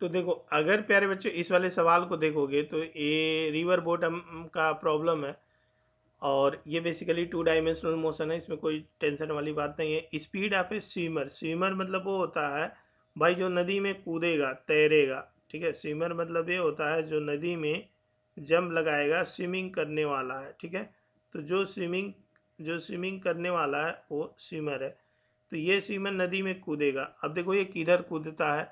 तो देखो अगर प्यारे बच्चों इस वाले सवाल को देखोगे तो ये रिवर बोट का प्रॉब्लम है और ये बेसिकली टू डायमेंशनल मोशन है इसमें कोई टेंशन वाली बात नहीं है स्पीड आप है स्विमर स्विमर मतलब वो होता है भाई जो नदी में कूदेगा तैरेगा ठीक है स्विमर मतलब ये होता है जो नदी में जंप लगाएगा स्विमिंग करने वाला है ठीक है तो जो स्विमिंग जो स्विमिंग करने वाला है वो स्विमर है तो ये स्विमर नदी में कूदेगा अब देखो ये किधर कूदता है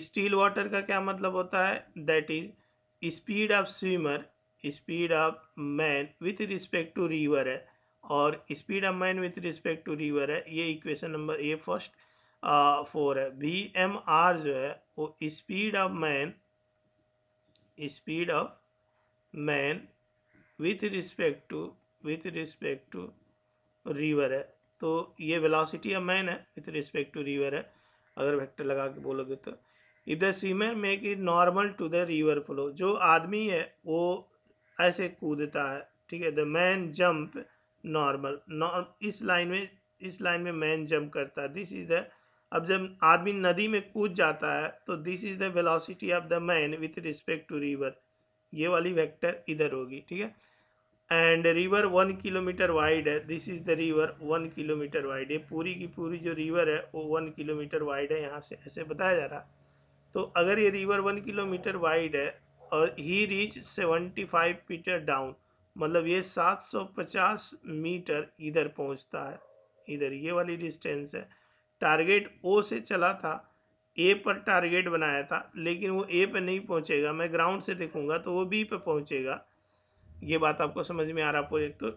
स्टील वाटर का क्या मतलब होता है that is speed of swimmer speed of man with respect to river है और speed of man with respect to river है ये equation number A first four है वी एम आर जो है वो speed of man speed of man with respect to with respect to river है तो ये वेलोसिटी ऑफ मैन है विथ रिस्पेक्ट टू रिवर है अगर वेक्टर लगा के बोलोगे तो if the swimmer make it normal to the river flow जो आदमी है वो ऐसे कूदता है ठीक है the man jump normal norm इस लाइन में इस लाइन में मैन जंप करता है दिस इज द अब जब आदमी नदी में कूद जाता है तो this is the velocity of the man with respect to river ये वाली वेक्टर इधर होगी ठीक है and river one kilometre wide है this is the river one kilometre wide है पूरी की पूरी जो रिवर है वो वन किलोमीटर वाइड है यहाँ से ऐसे बताया जा रहा है तो अगर ये रिवर वन किलोमीटर वाइड है और he reach seventy five metre down मतलब ये सात सौ पचास मीटर इधर पहुंचता है इधर ये वाली डिस्टेंस है टारगेट ओ से चला था ए पर टारगेट बनाया था लेकिन वो ए पर नहीं पहुंचेगा मैं ग्राउंड से देखूंगा तो वो बी पर पहुंचेगा ये बात आपको समझ में आ रहा प्रोजेक्ट तो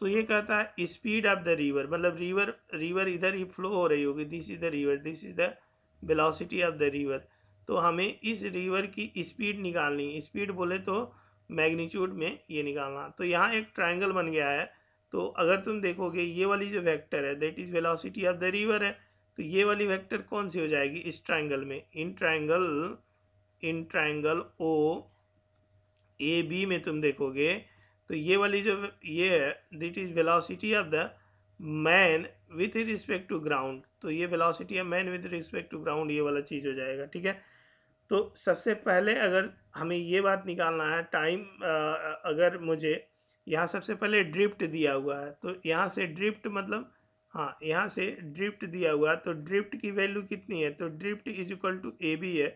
तो ये कहता है स्पीड ऑफ द रिवर मतलब रिवर रिवर इधर ही फ्लो हो रही होगी this is the river this is the velocity of the river तो हमें इस रिवर की स्पीड निकालनी स्पीड बोले तो मैग्नीट्यूड में ये निकालना तो यहाँ एक ट्रायंगल बन गया है तो अगर तुम देखोगे ये वाली जो वेक्टर है that is velocity of the river है तो ये वाली वेक्टर कौन सी हो जाएगी इस ट्रायंगल में in triangle in triangle O A B में तुम देखोगे तो ये वाली जो ये है that is velocity of the man with respect to ground तो ये velocity of man with respect to ground ये वाला चीज़ हो जाएगा ठीक है तो सबसे पहले अगर हमें ये बात निकालना है टाइम अगर मुझे यहाँ सबसे पहले ड्रिफ्ट दिया हुआ है तो यहाँ से ड्रिफ्ट मतलब हाँ यहाँ से ड्रिफ्ट दिया हुआ है तो ड्रिफ्ट की वैल्यू कितनी है तो drift is equal to A B है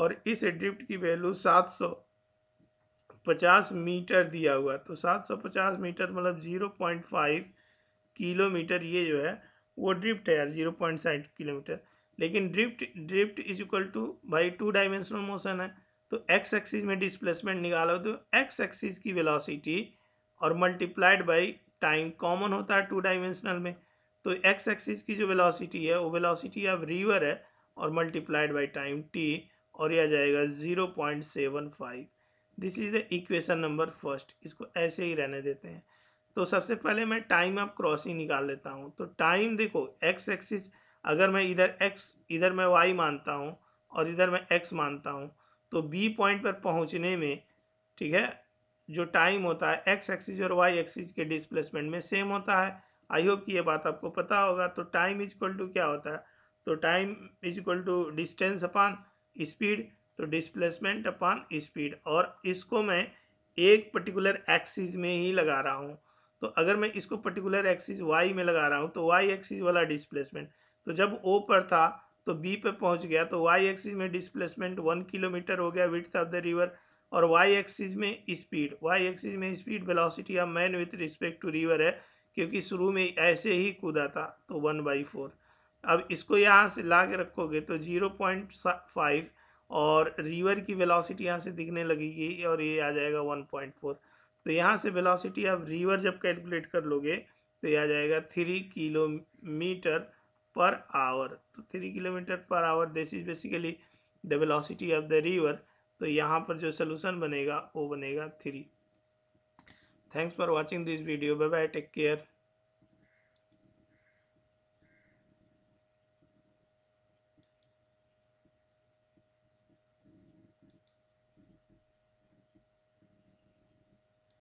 और इस ड्रिफ्ट की वैल्यू सात सौ पचास मीटर दिया हुआ है तो सात सौ पचास मीटर मतलब ज़ीरो पॉइंट फाइव किलोमीटर ये जो है वो ड्रिफ्ट है यार ज़ीरो पॉइंट साइड किलोमीटर लेकिन drift drift is equal to भाई टू डायमेंशनल मोशन है तो एक्स एक्सिस में डिस्प्लेसमेंट निकालो तो एक्स एक्सिस की वेलोसिटी और मल्टीप्लाइड बाई टाइम कॉमन होता है टू डायमेंशनल में तो एक्स एक्सिस की जो वेलोसिटी है वो वेलोसिटी ऑफ रिवर है और मल्टीप्लाइड बाई टाइम टी और यह आ जाएगा zero point seven five this is the equation number first इसको ऐसे ही रहने देते हैं तो सबसे पहले मैं टाइम ऑफ क्रॉसिंग निकाल लेता हूँ तो टाइम देखो एक्स एक्सिस अगर मैं इधर x इधर मैं y मानता हूँ और इधर मैं x मानता हूँ तो b पॉइंट पर पहुँचने में ठीक है जो टाइम होता है x एक्सिस और y एक्सिस के डिस्प्लेसमेंट में सेम होता है आई होप कि ये बात आपको पता होगा तो टाइम इज इक्वल टू क्या होता है तो time is equal to distance upon speed तो डिस्प्लेसमेंट अपॉन स्पीड और इसको मैं एक पर्टिकुलर एक्सिस में ही लगा रहा हूँ तो अगर मैं इसको पर्टिकुलर एक्सिस वाई में लगा रहा हूँ तो वाई एक्सिस वाला डिस्प्लेसमेंट तो जब ओ पर था तो बी पे पहुंच गया तो वाई एक्सिस में डिस्प्लेसमेंट वन किलोमीटर हो गया विथ ऑफ द रिवर और वाई एक्सिस में स्पीड वाई एक्सिस में speed velocity of man with respect to river है क्योंकि शुरू में ऐसे ही कूदा था तो वन बाई फोर अब इसको यहाँ से ला के रखोगे तो ज़ीरो पॉइंट फाइव और रिवर की वेलोसिटी यहाँ से दिखने लगेगी और ये आ जाएगा वन पॉइंट फोर तो यहाँ से वेलोसिटी आप रिवर जब कैलकुलेट कर लोगे तो ये आ जाएगा थ्री किलोमीटर पर आवर तो three kilometre per hour this is basically the velocity of the river तो यहाँ पर जो सोल्यूशन बनेगा वो बनेगा three thanks for watching this video bye bye take care